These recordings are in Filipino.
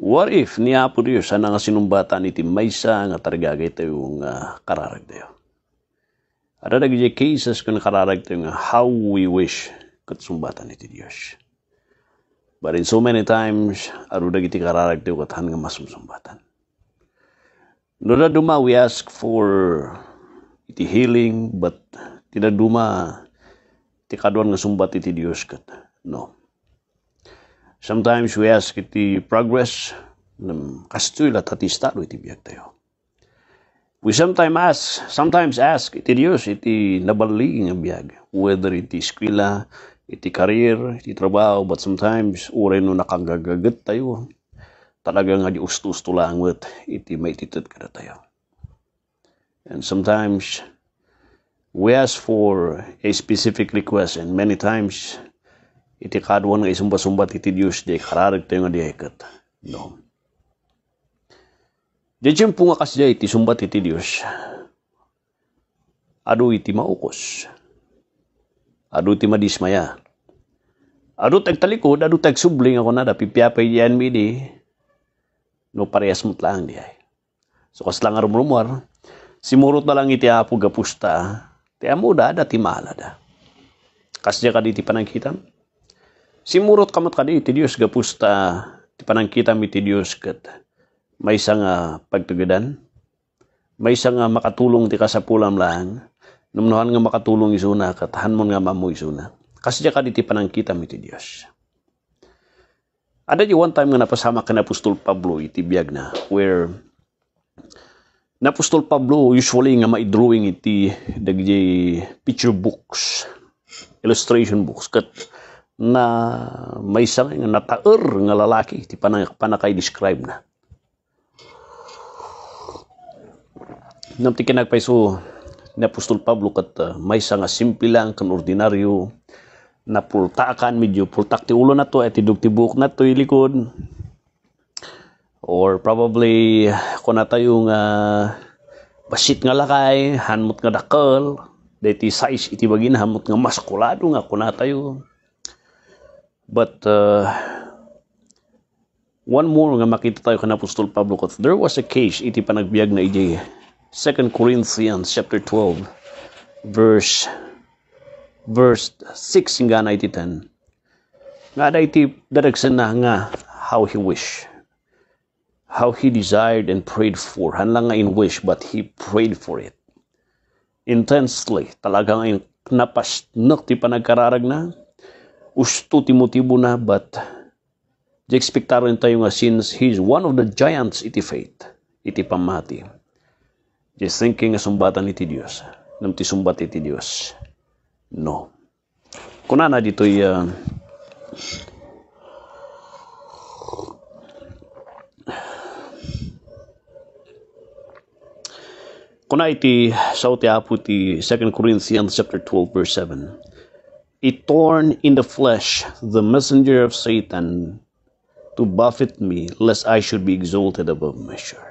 What if niapo diyo sa nga sinumbatan iti maysa nga tarigagay tayo uh, kararag tayo. Aradag iti cases kung kararag tayo nga how we wish kat katsumbatan iti Diyos. But in so many times, arudag iti kararag tayo kat hanggang masumsumbatan. Nuna duma, we ask for iti healing, but tinaduma, ti kadwan nga sumbat iti Diyos kat. No. Sometimes we ask iti progress ng kastoy la tatista do iti biyag tayo. We sometimes ask, sometimes ask iti Dios iti nabaliing nga biyag, whether iti eskwela, iti career, iti trabaho, but sometimes uray no nakagagagat tayo. Talaga nga di usto-usto lang wet, iti maititid ka tayo. And sometimes we ask for a specific request and many times iti kaduan nga isumbat-sumbat iti Diyos di kararig tayo nga di ikat. No. Di dyan po nga kasya iti sumbat iti Diyos. Ado iti maukos. Ado iti madismaya. Ado tag talikod, ado tag subling ako na da, pipiyapay diyan mi di. No parehas mo't lang di ay. So kas lang arumrumar, simurot na lang iti apo gapusta, ti amuda da ti malada. Kasya ka di ti panangkitan? Simurot kamat kadi iti Dios gapusta ti panangkita mi ti Dios ket maysa nga pagtugedan maysa nga makatulong ti kasapulam lang numnuhan nga makatulong isuna ket hanmon nga mamu isuna kasadya kadi ti panangkita mi ti Dios ada di one time nga napasama ka Apostol Pablo iti biyag na where na Apostol Pablo usually nga maidrawing iti dagiti picture books illustration books ket na may sangay nga nataer nga lalaki ti panang panakay describe na nam ti kinagpayso ni Apostol Pablo kat uh, may nga simple lang kan ordinaryo na pultaakan medyo pultak ti ulo na to at idug ti buhok na to ilikod or probably kung na tayo nga basit nga lakay hanmot nga dakal ti size iti bagin hanmot nga maskulado nga kuna tayo But uh, one more nga makita tayo kan Apostol Pablo kat there was a case iti panagbiag na ijay 2 Corinthians chapter 12 verse verse 6 nga na 10 nga da iti daragsan na nga how he wish how he desired and prayed for hanlang nga in wish but he prayed for it intensely talagang napas nok ti panagkararag na usto Timothy na but Jexpectaro rin tayo nga since he's one of the giants iti faith, iti pamati. Just thinking nga sumbatan iti Dios. Nam ti sumbat iti Dios. No. Kunana dito'y iya, uh, Kuna iti sa ti Apo ti 2 Corinthians chapter 12 verse 7. a thorn in the flesh, the messenger of Satan, to buffet me, lest I should be exalted above measure.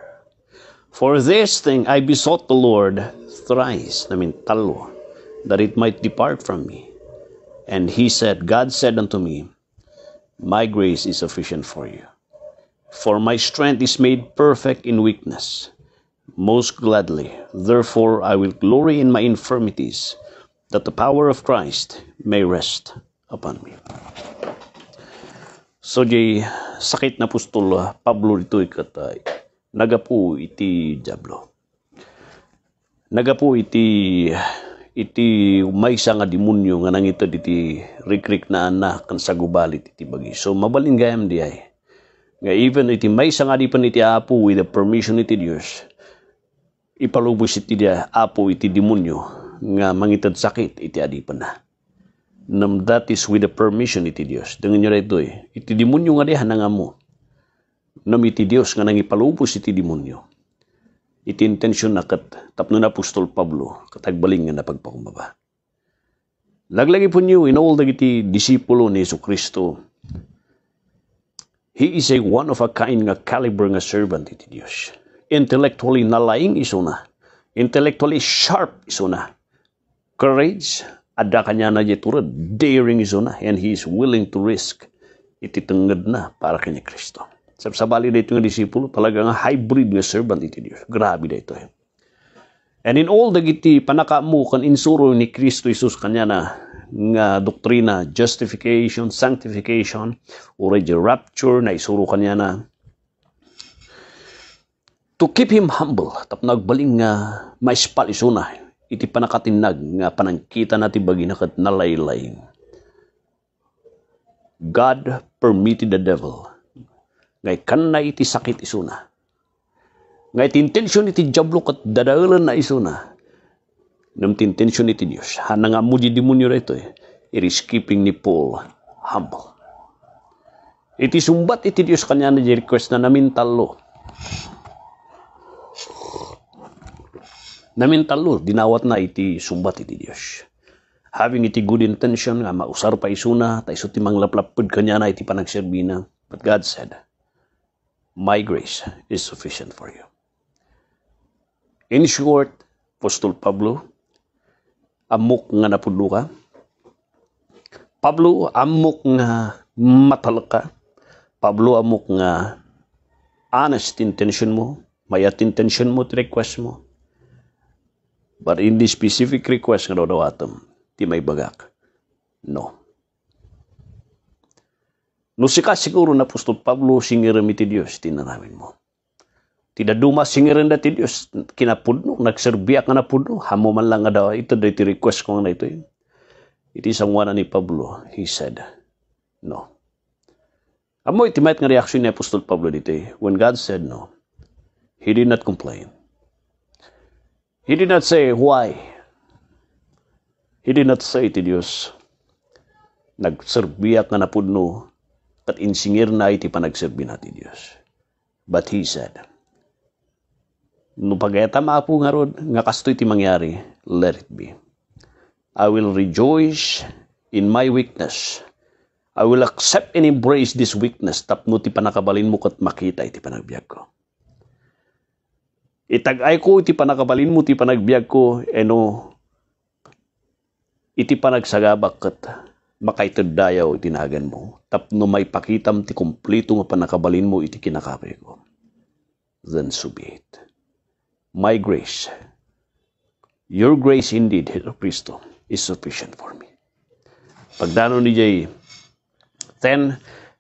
For this thing I besought the Lord thrice, I mean, talo, that it might depart from me. And he said, God said unto me, My grace is sufficient for you, for my strength is made perfect in weakness. Most gladly, therefore, I will glory in my infirmities that the power of Christ may rest upon me. So di sakit na pustol ah, Pablo dito ikatay. Ah, nagapu iti Diablo. Nagapu iti iti umaysa nga demonyo nga nangita diti rikrik na anak kan sagubalit iti bagi. So mabalin gayam di ay. Nga even iti maysa nga di pan iti apo with the permission iti Dios. Ipalubos iti dia apo iti demonyo nga mangitad sakit iti adipan na. Nam that is with the permission iti Dios. Dengan nyo ito eh. Iti demonyo nga deha nga mo. Nam iti Dios nga nangipalupos iti demonyo. Iti intention na kat tapno na Apostol Pablo katagbaling nga napagpakumbaba. Laglagi po niyo, inawal na iti disipulo ni Yesu Kristo. He is a one of a kind nga caliber nga servant iti Dios. Intellectually nalaing iso na. Intellectually sharp iso na. Courage, ada kanya na jiturad, daring iso na, and he is willing to risk. Iti tenged na para kanya Kristo. Sa bali dito ito nga disipulo, talaga nga hybrid nga servant iti Diyos. Grabe dito Eh. And in all the giti panaka mo kan insuro ni Kristo Isus kanya na nga doktrina, justification, sanctification, already rapture, na isuro kanya na to keep him humble, tap nagbaling nga uh, maispal isuna, eh iti panakatinag nga panangkita na ti baginakat na laylay. God permitted the devil. Ngay kan na iti sakit isuna. Ngay ti intention iti jablo kat dadaulan na isuna. Nam ti intention iti Diyos. Hanang nga di demonyo rito eh. It is keeping ni Paul humble. Iti sumbat iti Diyos kanya na request na namin talo. Namintalur, dinawat na iti sumbat iti Dios. Having iti good intention nga mausar pa isuna, ta iso ti manglaplapod kanya na iti panagserbina. But God said, My grace is sufficient for you. In short, Apostol Pablo, amok nga napudlo ka. Pablo, amok nga matal ka. Pablo, amok nga honest intention mo, mayat intention mo, request mo, But in this specific request nga daw atom, ti may bagak. No. No sika siguro na Apostol Pablo singiram iti Dios tinanamin mo. Tidaduma singiran na ti Dios kinapudno, nagserbiak nga napudno, hamo man lang nga daw ito dahi ti request ko nga ito. Eh. It is ang wana ni Pablo, he said, no. Amo itimate nga reaction ni Apostol Pablo dito eh. When God said no, he did not complain. He did not say why. He did not say to Diyos, nagserbiyak nga napudno, kat insingir na iti panagserbi natin Dios. But he said, no pagayata maapo nga rod, nga kasto iti mangyari, let it be. I will rejoice in my weakness. I will accept and embrace this weakness tapno ti panakabalin mo kat makita iti panagbiag ko. Itagay ko, iti panakabalin mo, iti panagbiag ko, eno, iti panagsagabak kat makaitad dayaw itinagan mo. Tapno may pakitam ti kumplito nga panakabalin mo iti kinakape ko. Then subit. My grace, your grace indeed, Heso Cristo, is sufficient for me. Pagdano ni Jay, then,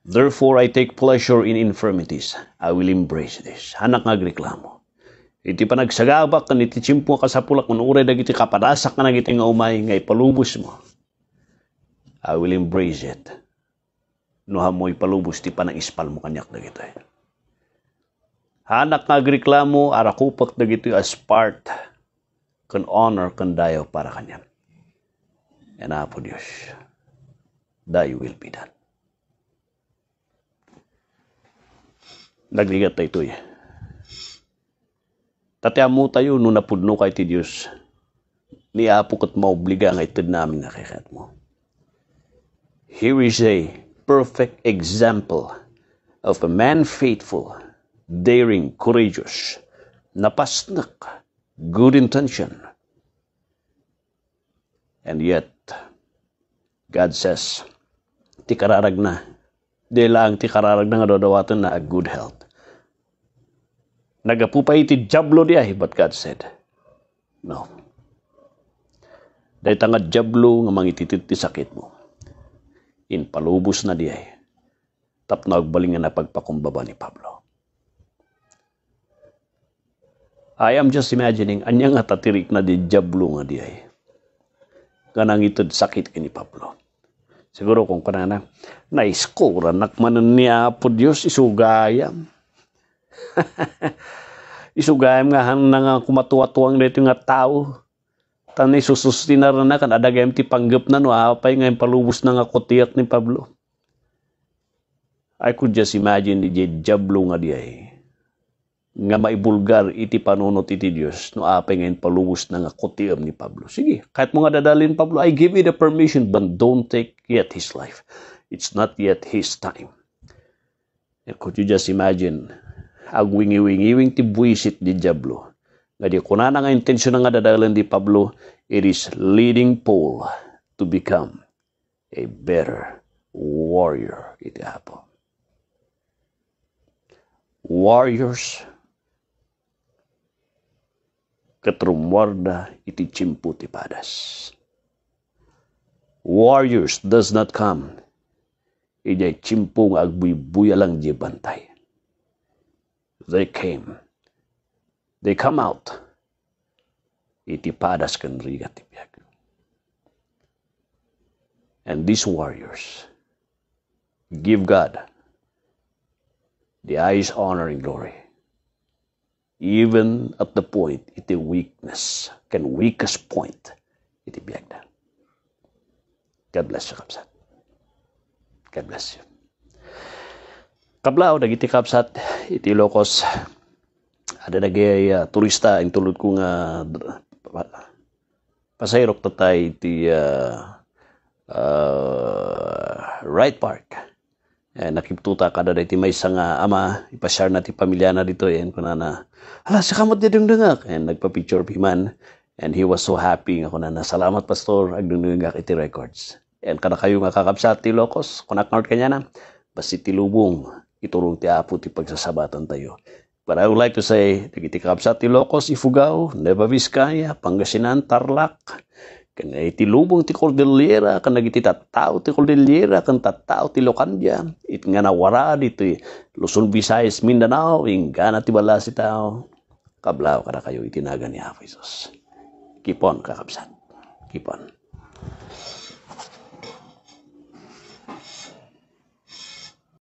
Therefore I take pleasure in infirmities. I will embrace this. Hanak nga reklamo. Iti panagsagabak kan iti tsimpo ka sa pulak kung uray dagiti kapadasak ka nagiti nga umay nga ipalubos mo. I will embrace it. Nuha mo ipalubos ti panaispal mo kanyak dagiti. Hanak nga agreklamo arakupak dagiti as part kan honor kan dayo para kanyan. And apo Diyos, thy will be done. Nagligat tayo ito eh. Tati amu tayo no napudno kay ti Dios. Ni apo kat maobliga nga itud namin nakikat mo. Here is a perfect example of a man faithful, daring, courageous, napasnak, good intention. And yet, God says, ti kararag na, di ang ti kararag na nga dodawatan na a good health. Nagapupay ti jablo di ay, but God said, No. Dahil tanga jablo nga mangititit ti sakit mo. In palubos na di ay, tapna agbaling nga napagpakumbaba ni Pablo. I am just imagining, anya nga tatirik na di jablo nga di ay. Ganang itod sakit ni Pablo. Siguro kung kanana, na naiskura nakmanan niya po Diyos isugayam isugayam nga hanang nga kumatuwa-tuwang dito nga tao tan isusustinar na kan ada gayam ti panggap na no apay nga palubos na nga kutiyak ni Pablo I could just imagine di jablo nga di ay nga maibulgar iti panunot iti Dios no apay nga palubos na nga kutiyam ni Pablo sige kahit mo nga dadalin Pablo I give you the permission but don't take yet his life it's not yet his time And could you just imagine ag wingiwing ti buisit di Diablo. Nga di kunana nga intensyon nga dadalan di Pablo, it is leading Paul to become a better warrior iti apo. Warriors katrumwarda iti chimpu ti padas. Warriors does not come ijay nga agbuibuya lang di bantay. they came. They come out. Iti padas And these warriors give God the highest honor and glory. Even at the point, iti weakness, can weakest point, iti biyag na. God bless you, Kapsat. God bless you. Kablao, dagiti Kapsat, iti Ilocos ada nagay uh, turista ang tulod ko nga uh, pasayrok ta tayo iti uh, uh, Wright Park. Eh, nakiptuta kada da iti may nga ama, ipasyar na ti pamilya na dito. Yan eh. kuna na ala hala, sa kamot niya dungdungak. And nagpa-picture piman. And he was so happy. Ako na na, salamat pastor, agdungdungak iti records. And kada kayo nga kakapsa ti Locos, kunak-nord kanya na, basi ti lubong iturong ti Apo ti pagsasabatan tayo. But I would like to say, eh, nagiti kapsat ti Ilocos, Ifugao, Nueva Vizcaya, Pangasinan, Tarlac, kan iti lubong ti Cordillera, kan nagiti tattao ti Cordillera, kan tattao ti Locandia, it nga nawara diti eh. Luzon, Visayas, Mindanao, ingana ti tao, kablao kada kayo itinagan ni Apo Jesus. Keep on, kakapsat. Keep on.